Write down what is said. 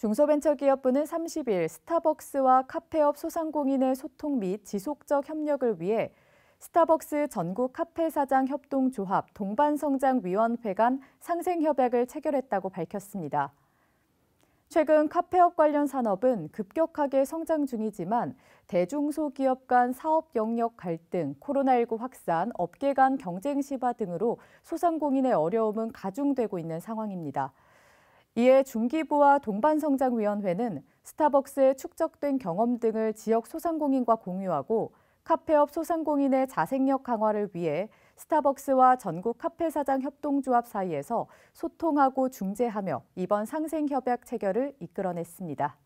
중소벤처기업부는 30일 스타벅스와 카페업 소상공인의 소통 및 지속적 협력을 위해 스타벅스 전국 카페 사장 협동조합 동반성장위원회 간 상생협약을 체결했다고 밝혔습니다. 최근 카페업 관련 산업은 급격하게 성장 중이지만 대중소기업 간 사업 영역 갈등, 코로나19 확산, 업계 간 경쟁 시바 등으로 소상공인의 어려움은 가중되고 있는 상황입니다. 이에 중기부와 동반성장위원회는 스타벅스의 축적된 경험 등을 지역 소상공인과 공유하고 카페업 소상공인의 자생력 강화를 위해 스타벅스와 전국 카페 사장 협동조합 사이에서 소통하고 중재하며 이번 상생 협약 체결을 이끌어냈습니다.